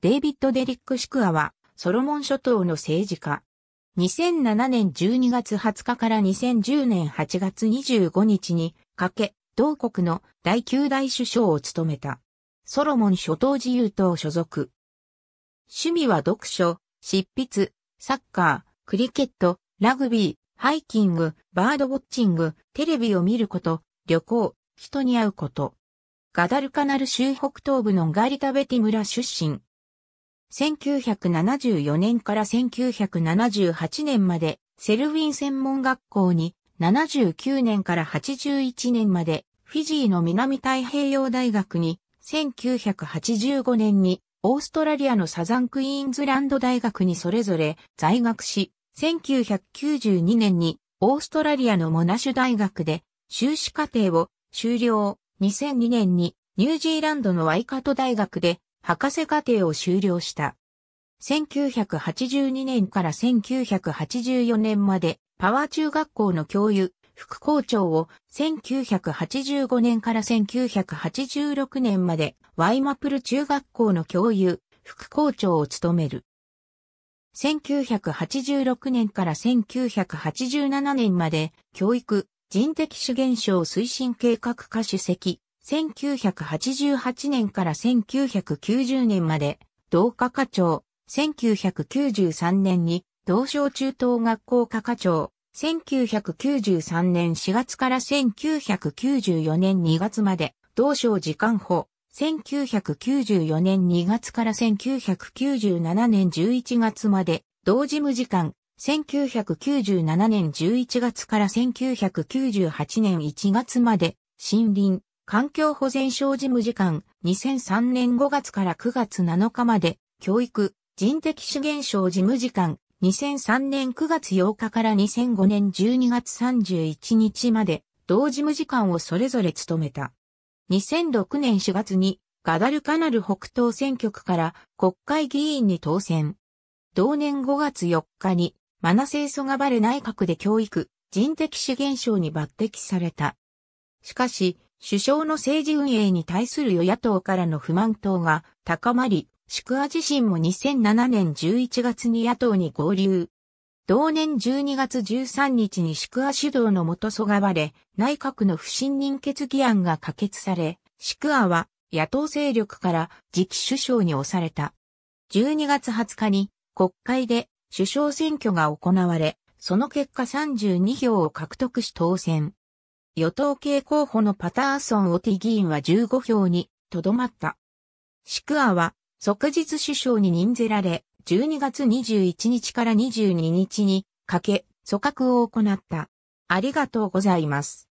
デイビッド・デリック・シクアは、ソロモン諸島の政治家。2007年12月20日から2010年8月25日にかけ、同国の第9代首相を務めた。ソロモン諸島自由党所属。趣味は読書、執筆、サッカー、クリケット、ラグビー、ハイキング、バードウォッチング、テレビを見ること、旅行、人に会うこと。ガダルカナル州北東部のガリタベティ村出身。1974年から1978年までセルウィン専門学校に79年から81年までフィジーの南太平洋大学に1985年にオーストラリアのサザンクイーンズランド大学にそれぞれ在学し、1992年にオーストラリアのモナシュ大学で修士課程を終了。2002年にニュージーランドのワイカト大学で博士課程を修了した。1982年から1984年までパワー中学校の教諭、副校長を1985年から1986年までワイマプル中学校の教諭、副校長を務める。1986年から1987年まで教育、人的資源省推進計画課主席、1988年から1990年まで、同科課長、1993年に、同省中等学校科課長、1993年4月から1994年2月まで、同省時間補、1994年2月から1997年11月まで、同事務時間、1997年11月から1998年1月まで、森林、環境保全省事務次官、2003年5月から9月7日まで、教育、人的資源省事務次官、2003年9月8日から2005年12月31日まで、同事務次官をそれぞれ務めた。2006年4月に、ガダルカナル北東選挙区から国会議員に当選。同年5月4日に、マナセイソガバレ内閣で教育、人的資源省に抜擢された。しかし、首相の政治運営に対する与野党からの不満等が高まり、宿波自身も2007年11月に野党に合流。同年12月13日に宿波主導の下そがわれ、内閣の不信任決議案が可決され、宿波は野党勢力から次期首相に押された。12月20日に国会で首相選挙が行われ、その結果32票を獲得し当選。与党系候補のパターソン・オティ議員は15票にとどまった。シクアは即日首相に任せられ、12月21日から22日にかけ、組閣を行った。ありがとうございます。